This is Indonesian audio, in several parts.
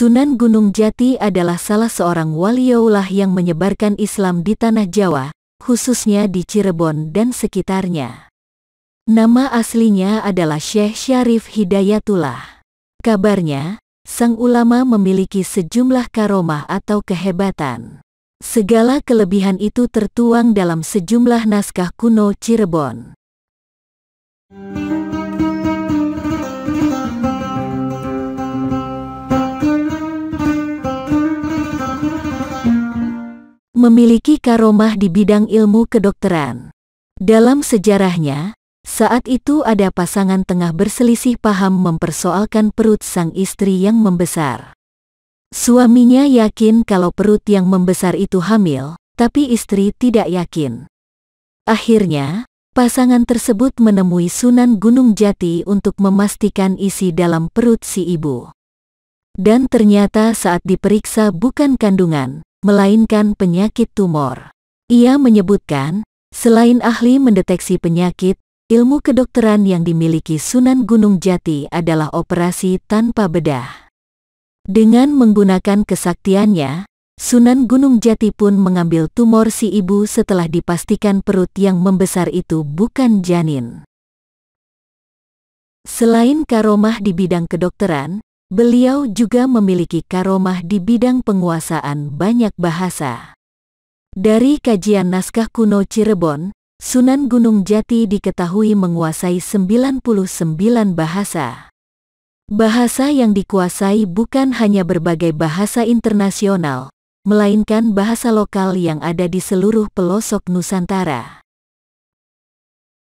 Sunan Gunung Jati adalah salah seorang waliyaullah yang menyebarkan Islam di tanah Jawa, khususnya di Cirebon dan sekitarnya. Nama aslinya adalah Syekh Syarif Hidayatullah. Kabarnya, sang ulama memiliki sejumlah karomah atau kehebatan. Segala kelebihan itu tertuang dalam sejumlah naskah kuno Cirebon. Thank memiliki karomah di bidang ilmu kedokteran. Dalam sejarahnya, saat itu ada pasangan tengah berselisih paham mempersoalkan perut sang istri yang membesar. Suaminya yakin kalau perut yang membesar itu hamil, tapi istri tidak yakin. Akhirnya, pasangan tersebut menemui Sunan Gunung Jati untuk memastikan isi dalam perut si ibu. Dan ternyata saat diperiksa bukan kandungan, melainkan penyakit tumor. Ia menyebutkan, selain ahli mendeteksi penyakit, ilmu kedokteran yang dimiliki Sunan Gunung Jati adalah operasi tanpa bedah. Dengan menggunakan kesaktiannya, Sunan Gunung Jati pun mengambil tumor si ibu setelah dipastikan perut yang membesar itu bukan janin. Selain karomah di bidang kedokteran, Beliau juga memiliki karomah di bidang penguasaan banyak bahasa. Dari kajian naskah kuno Cirebon, Sunan Gunung Jati diketahui menguasai 99 bahasa. Bahasa yang dikuasai bukan hanya berbagai bahasa internasional, melainkan bahasa lokal yang ada di seluruh pelosok Nusantara.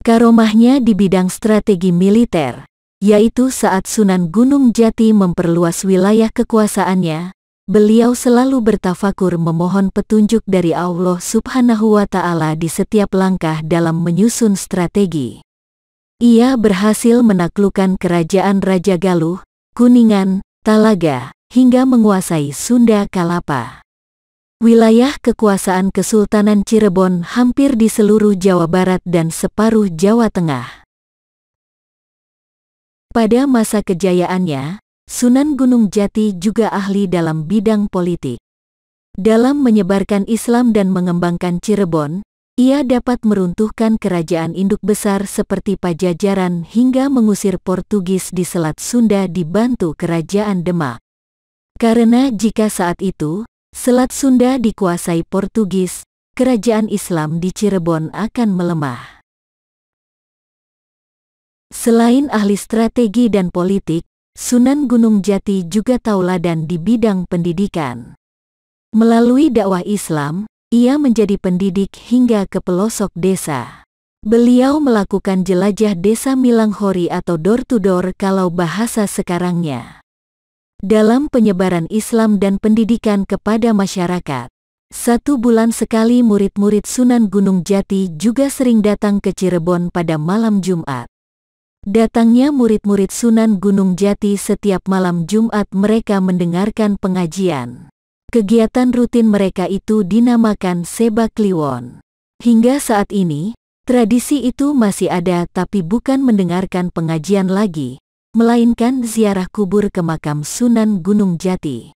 Karomahnya di bidang strategi militer, yaitu saat Sunan Gunung Jati memperluas wilayah kekuasaannya, beliau selalu bertafakur memohon petunjuk dari Allah Subhanahu wa Ta'ala di setiap langkah dalam menyusun strategi. Ia berhasil menaklukkan kerajaan Raja Galuh, Kuningan, Talaga, hingga menguasai Sunda Kalapa. Wilayah kekuasaan Kesultanan Cirebon hampir di seluruh Jawa Barat dan separuh Jawa Tengah. Pada masa kejayaannya, Sunan Gunung Jati juga ahli dalam bidang politik. Dalam menyebarkan Islam dan mengembangkan Cirebon, ia dapat meruntuhkan kerajaan induk besar seperti Pajajaran hingga mengusir Portugis di Selat Sunda dibantu kerajaan Demak. Karena jika saat itu, Selat Sunda dikuasai Portugis, kerajaan Islam di Cirebon akan melemah. Selain ahli strategi dan politik, Sunan Gunung Jati juga tauladan di bidang pendidikan. Melalui dakwah Islam, ia menjadi pendidik hingga ke pelosok desa. Beliau melakukan jelajah desa Milanghori atau door-to-door kalau bahasa sekarangnya. Dalam penyebaran Islam dan pendidikan kepada masyarakat, satu bulan sekali murid-murid Sunan Gunung Jati juga sering datang ke Cirebon pada malam Jumat. Datangnya murid-murid Sunan Gunung Jati setiap malam Jumat mereka mendengarkan pengajian. Kegiatan rutin mereka itu dinamakan Seba Kliwon. Hingga saat ini, tradisi itu masih ada tapi bukan mendengarkan pengajian lagi, melainkan ziarah kubur ke makam Sunan Gunung Jati.